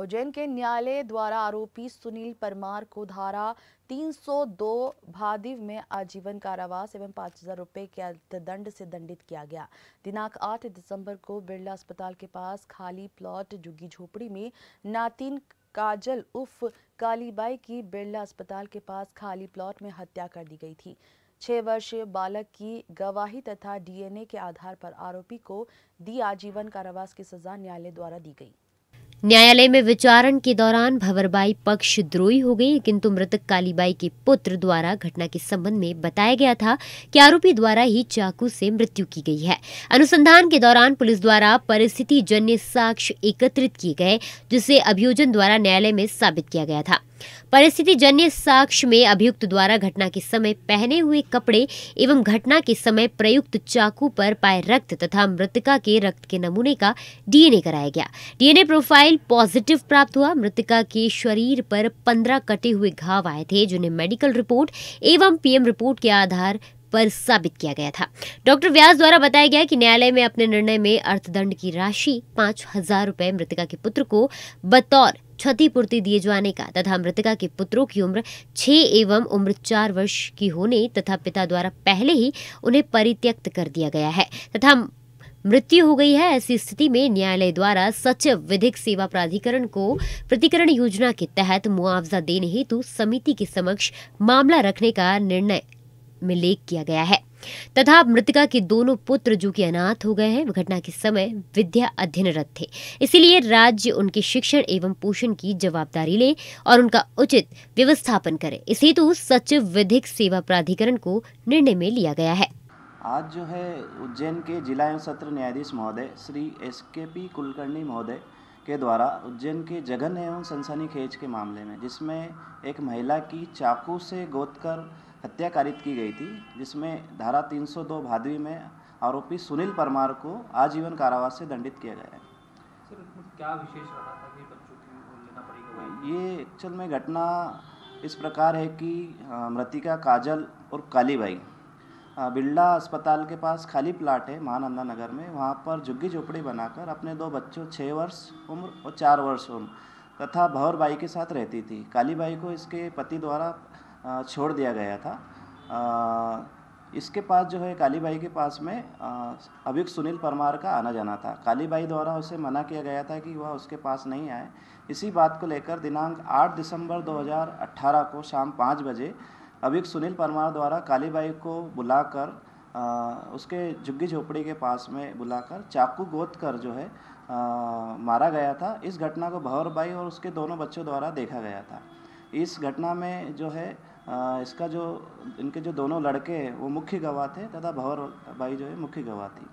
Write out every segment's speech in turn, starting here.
उज्जैन के न्यायालय द्वारा आरोपी सुनील परमार को धारा 302 भादिव में आजीवन कारावास एवं पाँच हजार रुपये के अर्थदंड से दंडित किया गया दिनांक 8 दिसंबर को बिरला अस्पताल के पास खाली प्लॉट जुगी झोपड़ी में नातिन काजल उफ कालीबाई की बिरला अस्पताल के पास खाली प्लॉट में हत्या कर दी गई थी छह वर्षीय बालक की गवाही तथा डीएनए के आधार पर आरोपी को दी आजीवन कारावास की सजा न्यायालय द्वारा दी गई न्यायालय में विचारण के दौरान पक्ष पक्षद्रोही हो गई किंतु तो मृतक कालीबाई के पुत्र द्वारा घटना के संबंध में बताया गया था कि आरोपी द्वारा ही चाकू से मृत्यु की गई है अनुसंधान के दौरान पुलिस द्वारा परिस्थिति जन्य साक्ष्य एकत्रित किए गए जिसे अभियोजन द्वारा न्यायालय में साबित किया गया था परिस्थिति जन्य साक्ष्य में अभियुक्त द्वारा घटना के समय पहने हुए कपड़े एवं घटना के समय प्रयुक्त चाकू पर पाए रक्त तथा मृतका के रक्त के नमूने का डीएनए कराया गया डीएनए प्रोफाइल मिसाइल पॉजिटिव प्राप्त हुआ मृतिका के शरीर पर पंद्रह कटे हुए घाव आए थे जिन्हें मेडिकल रिपोर्ट एवं पीएम रिपोर्ट के आधार पर साबित किया गया था डॉक्टर व्यास द्वारा बताया गया कि न्यायालय में अपने निर्णय में अर्थदंड की राशि पांच हजार रुपए मृतिका के पुत्र को बतौर क्षतिपूर्ति दिए जाने का तथा मृतिका के पुत्रों की उम्र छह एवं उम्र चार वर्ष की होने तथा पिता द्वारा पहले ही उन्हें परित्यक्त कर दिया गया है तथा मृत्यु हो गई है ऐसी स्थिति में न्यायालय द्वारा सचिव विधिक सेवा प्राधिकरण को प्रतिकरण योजना के तहत मुआवजा देने हेतु समिति के समक्ष मामला रखने का निर्णय में लेख किया गया है तथा मृतका के दोनों पुत्र जो कि अनाथ हो गए हैं घटना के समय विद्या अध्ययनरत थे इसीलिए राज्य उनके शिक्षण एवं पोषण की जवाबदारी ले और उनका उचित व्यवस्थापन करे इस हेतु तो सचिव विधिक सेवा प्राधिकरण को निर्णय में लिया गया है आज जो है उज्जैन के जिला एवं सत्र न्यायाधीश महोदय Shri S K P Kulkarni महोदय के द्वारा उज्जैन के जघन एवं सनसनी खेज के मामले में जिसमें एक महिला की चाकू से गोद कर हत्या कारित की गई थी जिसमें धारा 302 भादवी में आरोपी सुनील परमार को आजीवन कारावास से दंडित किया गया है सर क्या विशेष रहा था कि बच्चों की ये एक्चुअल में घटना इस प्रकार है कि मृतिका काजल और काली बिरला अस्पताल के पास खाली प्लाट है महानंदा नगर में वहाँ पर झुग्गी झोपड़ी बनाकर अपने दो बच्चों छः वर्ष उम्र और चार वर्ष उम्र तथा भवर बाई के साथ रहती थी काली बाई को इसके पति द्वारा छोड़ दिया गया था इसके पास जो है कालीबाई के पास में अभिक सुनील परमार का आना जाना था कालीबाई द्वारा उसे मना किया गया था कि वह उसके पास नहीं आए इसी बात को लेकर दिनांक 8 दिसंबर 2018 को शाम पाँच बजे अभी सुनील परमार द्वारा कालीबाई को बुलाकर उसके झुग्गी झोपड़ी के पास में बुलाकर चाकू गोद कर जो है आ, मारा गया था इस घटना को भंवर बाई और उसके दोनों बच्चों द्वारा देखा गया था इस घटना में जो है आ, इसका जो इनके जो दोनों लड़के हैं वो मुख्य गवाह थे तथा भंवर बाई जो है मुख्य गवाह थी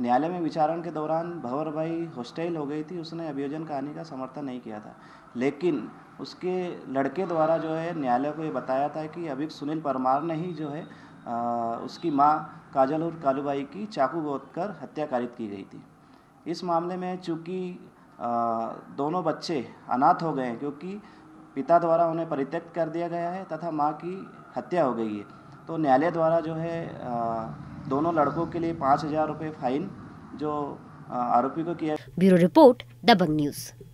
न्यायालय में विचारण के दौरान भंवर बाई हॉस्टाइल हो गई थी उसने अभियोजन कहानी का समर्थन नहीं किया था लेकिन उसके लड़के द्वारा जो है न्यायालय को ये बताया था कि अभी सुनील परमार ने ही जो है आ, उसकी माँ काजल और कालूबाई की चाकू गोद कर हत्या कारित की गई थी इस मामले में चूँकि दोनों बच्चे अनाथ हो गए हैं क्योंकि पिता द्वारा उन्हें परित्यक्त कर दिया गया है तथा माँ की हत्या हो गई है तो न्यायालय द्वारा जो है दोनों लड़कों के लिए पाँच हज़ार रुपये फाइन जो आरोपी को किया ब्यूरो रिपोर्ट दबंग न्यूज़